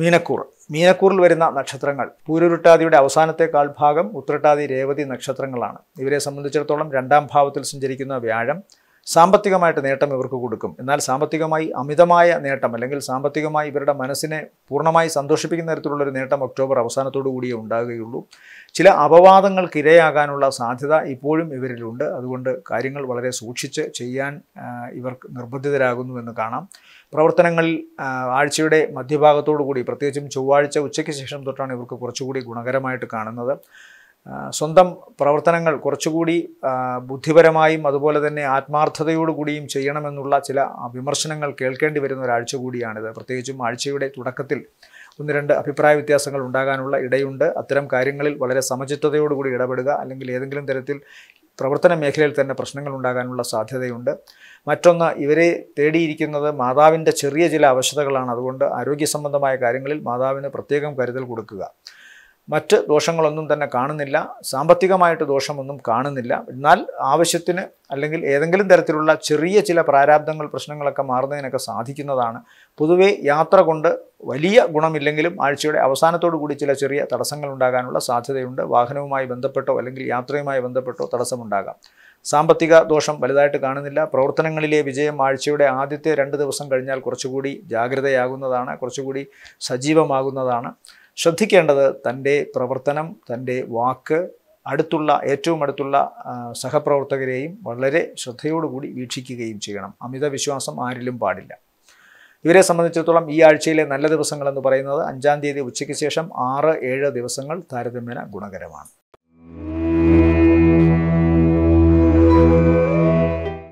മീനക്കൂർ മീനക്കൂറിൽ വരുന്ന നക്ഷത്രങ്ങൾ പൂരുരുട്ടാതിയുടെ അവസാനത്തെ കാൽഭാഗം ഉത്രട്ടാതി രേവതി നക്ഷത്രങ്ങളാണ് ഇവരെ സംബന്ധിച്ചിടത്തോളം രണ്ടാം ഭാവത്തിൽ സഞ്ചരിക്കുന്ന വ്യാഴം സാമ്പത്തികമായിട്ട് നേട്ടം ഇവർക്ക് കൊടുക്കും എന്നാൽ സാമ്പത്തികമായി അമിതമായ നേട്ടം അല്ലെങ്കിൽ സാമ്പത്തികമായി ഇവരുടെ മനസ്സിനെ പൂർണ്ണമായി സന്തോഷിപ്പിക്കുന്ന തരത്തിലുള്ളൊരു നേട്ടം ഒക്ടോബർ അവസാനത്തോടു കൂടിയേ ഉണ്ടാകുകയുള്ളൂ ചില അപവാദങ്ങൾക്കിരയാകാനുള്ള സാധ്യത ഇപ്പോഴും ഇവരിലുണ്ട് അതുകൊണ്ട് കാര്യങ്ങൾ വളരെ സൂക്ഷിച്ച് ചെയ്യാൻ ഇവർക്ക് നിർബന്ധിതരാകുന്നു എന്ന് കാണാം പ്രവർത്തനങ്ങളിൽ ആഴ്ചയുടെ മധ്യഭാഗത്തോടു കൂടി പ്രത്യേകിച്ചും ചൊവ്വാഴ്ച ഉച്ചയ്ക്ക് ശേഷം തൊട്ടാണ് ഇവർക്ക് കുറച്ചുകൂടി ഗുണകരമായിട്ട് കാണുന്നത് സ്വന്തം പ്രവർത്തനങ്ങൾ കുറച്ചുകൂടി ബുദ്ധിപരമായും അതുപോലെ തന്നെ ആത്മാർത്ഥതയോടുകൂടിയും ചെയ്യണമെന്നുള്ള ചില വിമർശനങ്ങൾ കേൾക്കേണ്ടി വരുന്ന ഒരാഴ്ച കൂടിയാണിത് പ്രത്യേകിച്ചും ആഴ്ചയുടെ തുടക്കത്തിൽ ഒന്ന് രണ്ട് അഭിപ്രായ വ്യത്യാസങ്ങൾ ഉണ്ടാകാനുള്ള ഇടയുണ്ട് അത്തരം കാര്യങ്ങളിൽ വളരെ സമചിത്തതയോടുകൂടി ഇടപെടുക അല്ലെങ്കിൽ ഏതെങ്കിലും തരത്തിൽ പ്രവർത്തന മേഖലയിൽ തന്നെ പ്രശ്നങ്ങൾ ഉണ്ടാകാനുള്ള സാധ്യതയുണ്ട് മറ്റൊന്ന് ഇവരെ തേടിയിരിക്കുന്നത് മാതാവിൻ്റെ ചെറിയ ചില അവശതകളാണ് അതുകൊണ്ട് ആരോഗ്യ സംബന്ധമായ കാര്യങ്ങളിൽ മാതാവിന് പ്രത്യേകം കരുതൽ കൊടുക്കുക മറ്റ് ദോഷങ്ങളൊന്നും തന്നെ കാണുന്നില്ല സാമ്പത്തികമായിട്ട് ദോഷമൊന്നും കാണുന്നില്ല എന്നാൽ ആവശ്യത്തിന് അല്ലെങ്കിൽ ഏതെങ്കിലും തരത്തിലുള്ള ചെറിയ ചില പ്രാരാബ്ദങ്ങൾ പ്രശ്നങ്ങളൊക്കെ മാറുന്നതിനൊക്കെ സാധിക്കുന്നതാണ് പൊതുവെ യാത്ര കൊണ്ട് വലിയ ഗുണമില്ലെങ്കിലും ആഴ്ചയുടെ അവസാനത്തോടു കൂടി ചില ചെറിയ തടസ്സങ്ങൾ ഉണ്ടാകാനുള്ള സാധ്യതയുണ്ട് വാഹനവുമായി ബന്ധപ്പെട്ടോ അല്ലെങ്കിൽ യാത്രയുമായി ബന്ധപ്പെട്ടോ തടസ്സമുണ്ടാകാം സാമ്പത്തിക ദോഷം വലുതായിട്ട് കാണുന്നില്ല പ്രവർത്തനങ്ങളിലെ വിജയം ആഴ്ചയുടെ ആദ്യത്തെ രണ്ട് ദിവസം കഴിഞ്ഞാൽ കുറച്ചുകൂടി ജാഗ്രതയാകുന്നതാണ് കുറച്ചുകൂടി സജീവമാകുന്നതാണ് ശ്രദ്ധിക്കേണ്ടത് തൻ്റെ പ്രവർത്തനം തൻ്റെ വാക്ക് അടുത്തുള്ള ഏറ്റവും അടുത്തുള്ള സഹപ്രവർത്തകരെയും വളരെ ശ്രദ്ധയോടുകൂടി വീക്ഷിക്കുകയും ചെയ്യണം അമിത വിശ്വാസം ആരിലും പാടില്ല ഇവരെ സംബന്ധിച്ചിടത്തോളം ഈ ആഴ്ചയിലെ നല്ല ദിവസങ്ങൾ എന്ന് പറയുന്നത് അഞ്ചാം തീയതി ഉച്ചയ്ക്ക് ശേഷം ആറ് ഏഴ് ദിവസങ്ങൾ താരതമ്യേന ഗുണകരമാണ്